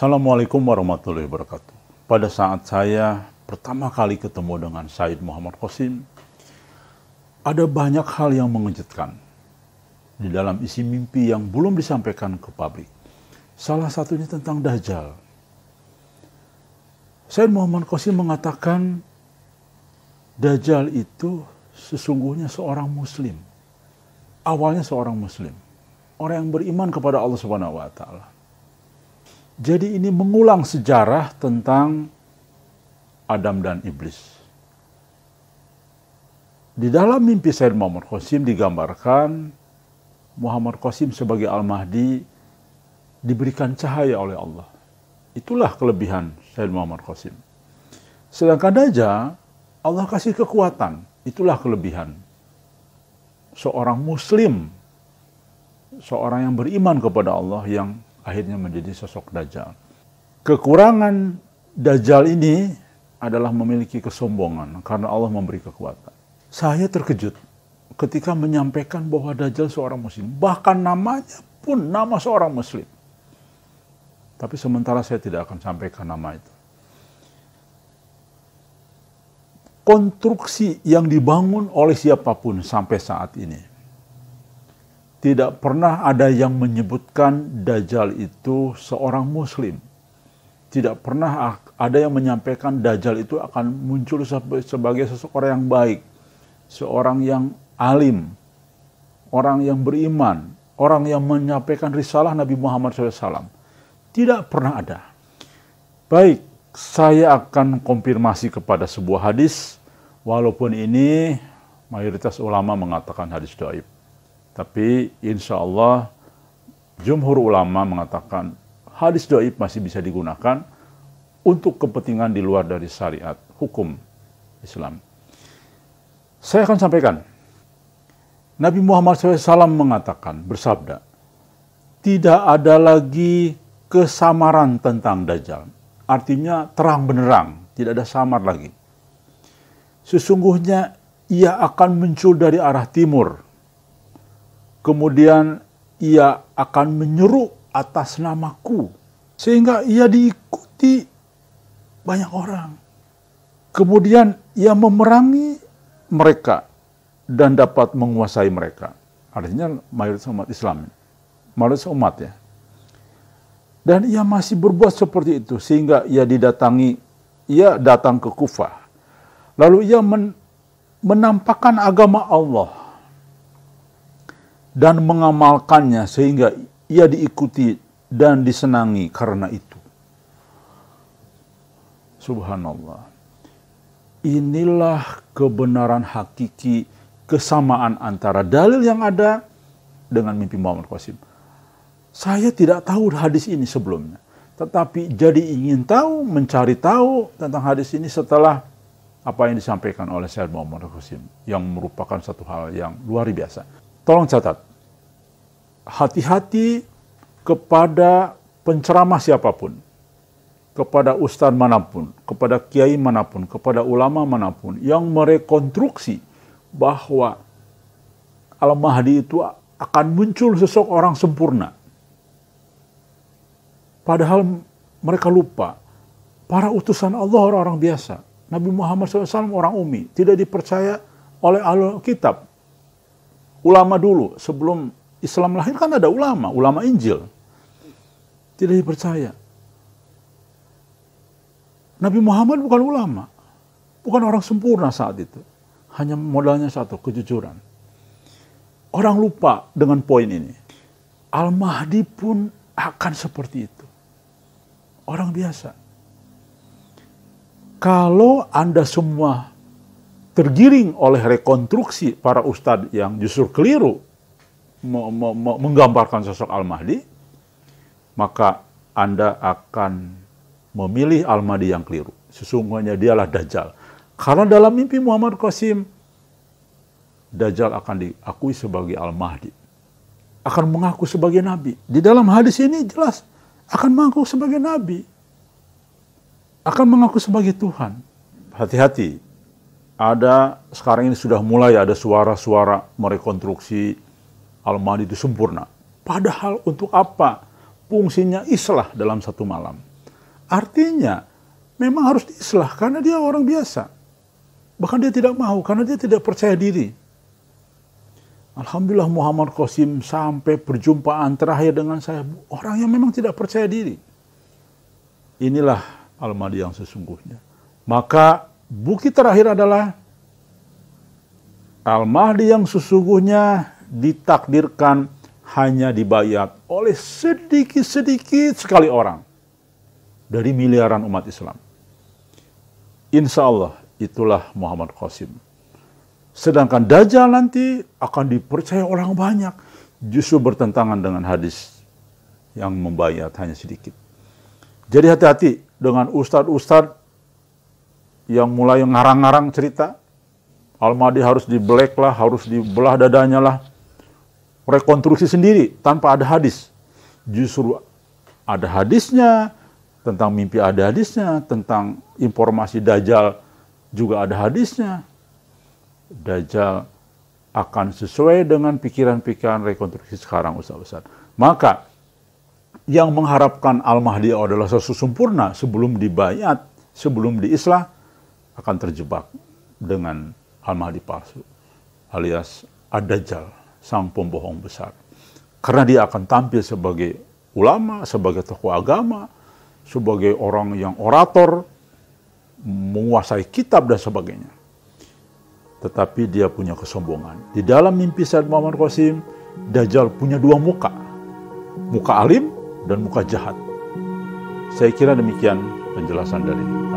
Assalamualaikum warahmatullahi wabarakatuh. Pada saat saya pertama kali ketemu dengan Said Muhammad Qasim, ada banyak hal yang mengejutkan di dalam isi mimpi yang belum disampaikan ke publik. Salah satunya tentang Dajjal. Said Muhammad Qasim mengatakan Dajjal itu sesungguhnya seorang muslim. Awalnya seorang muslim, orang yang beriman kepada Allah Subhanahu wa taala jadi ini mengulang sejarah tentang Adam dan Iblis. Di dalam mimpi Said Muhammad Qasim digambarkan Muhammad Qasim sebagai Al-Mahdi diberikan cahaya oleh Allah. Itulah kelebihan Said Muhammad Qasim. Sedangkan Dajjal, Allah kasih kekuatan. Itulah kelebihan. Seorang Muslim, seorang yang beriman kepada Allah yang akhirnya menjadi sosok Dajjal. Kekurangan Dajjal ini adalah memiliki kesombongan karena Allah memberi kekuatan. Saya terkejut ketika menyampaikan bahwa Dajjal seorang muslim, bahkan namanya pun nama seorang muslim. Tapi sementara saya tidak akan sampaikan nama itu. Konstruksi yang dibangun oleh siapapun sampai saat ini tidak pernah ada yang menyebutkan Dajjal itu seorang Muslim. Tidak pernah ada yang menyampaikan Dajjal itu akan muncul sebagai seseorang yang baik, seorang yang alim, orang yang beriman, orang yang menyampaikan risalah Nabi Muhammad SAW. Tidak pernah ada. Baik, saya akan konfirmasi kepada sebuah hadis, walaupun ini mayoritas ulama mengatakan hadis doib. Tapi insya Allah jumhur ulama mengatakan hadis doib masih bisa digunakan untuk kepentingan di luar dari syariat hukum Islam. Saya akan sampaikan. Nabi Muhammad SAW mengatakan, bersabda, tidak ada lagi kesamaran tentang Dajjal. Artinya terang benerang, tidak ada samar lagi. Sesungguhnya ia akan muncul dari arah timur, Kemudian ia akan menyeru atas namaku. Sehingga ia diikuti banyak orang. Kemudian ia memerangi mereka dan dapat menguasai mereka. Artinya mayoritas umat Islam. Mayoritas umat ya. Dan ia masih berbuat seperti itu sehingga ia didatangi, ia datang ke Kufah. Lalu ia men, menampakkan agama Allah dan mengamalkannya sehingga ia diikuti dan disenangi karena itu. Subhanallah. Inilah kebenaran hakiki kesamaan antara dalil yang ada dengan mimpi Muhammad Qasim. Saya tidak tahu hadis ini sebelumnya. Tetapi jadi ingin tahu, mencari tahu tentang hadis ini setelah apa yang disampaikan oleh Syed Muhammad Qasim. Yang merupakan satu hal yang luar biasa. Tolong catat, hati-hati kepada penceramah siapapun, kepada ustadz manapun, kepada kiai manapun, kepada ulama manapun yang merekonstruksi bahwa Al-Mahdi itu akan muncul sosok orang sempurna. Padahal mereka lupa, para utusan Allah orang-orang biasa. Nabi Muhammad SAW orang umi, tidak dipercaya oleh Alkitab. Ulama dulu sebelum Islam lahir kan ada ulama, ulama Injil. Tidak dipercaya. Nabi Muhammad bukan ulama. Bukan orang sempurna saat itu. Hanya modalnya satu, kejujuran. Orang lupa dengan poin ini. Al-Mahdi pun akan seperti itu. Orang biasa. Kalau Anda semua tergiring oleh rekonstruksi para ustadz yang justru keliru menggambarkan sosok Al-Mahdi, maka Anda akan memilih Al-Mahdi yang keliru. Sesungguhnya dialah Dajjal. Karena dalam mimpi Muhammad Qasim, Dajjal akan diakui sebagai Al-Mahdi. Akan mengaku sebagai Nabi. Di dalam hadis ini jelas, akan mengaku sebagai Nabi. Akan mengaku sebagai Tuhan. Hati-hati, ada sekarang ini sudah mulai ada suara-suara merekonstruksi Al-Mahdi itu sempurna. Padahal untuk apa? Fungsinya islah dalam satu malam. Artinya, memang harus diislah karena dia orang biasa. Bahkan dia tidak mau karena dia tidak percaya diri. Alhamdulillah Muhammad Qasim sampai perjumpaan terakhir dengan saya orang yang memang tidak percaya diri. Inilah Al-Mahdi yang sesungguhnya. Maka bukit terakhir adalah Al-Mahdi yang sesungguhnya ditakdirkan hanya dibayat oleh sedikit-sedikit sekali orang dari miliaran umat Islam. Insya Allah itulah Muhammad Qasim. Sedangkan Dajjal nanti akan dipercaya orang banyak. Justru bertentangan dengan hadis yang membayat hanya sedikit. Jadi hati-hati dengan ustadz-ustadz yang mulai ngarang-ngarang cerita. al Al-Mahdi harus di lah, harus dibelah dadanya lah rekonstruksi sendiri tanpa ada hadis. Justru ada hadisnya, tentang mimpi ada hadisnya, tentang informasi Dajjal juga ada hadisnya. Dajjal akan sesuai dengan pikiran-pikiran rekonstruksi sekarang Ustaz-Ustaz. Maka yang mengharapkan Al-Mahdi adalah sesuatu sempurna sebelum dibayat, sebelum diislah, akan terjebak dengan Al-Mahdi palsu alias Ad-Dajjal sang pembohong besar. Karena dia akan tampil sebagai ulama, sebagai tokoh agama, sebagai orang yang orator, menguasai kitab dan sebagainya. Tetapi dia punya kesombongan. Di dalam mimpi Said Muhammad Qasim, Dajjal punya dua muka. Muka alim dan muka jahat. Saya kira demikian penjelasan dari ini.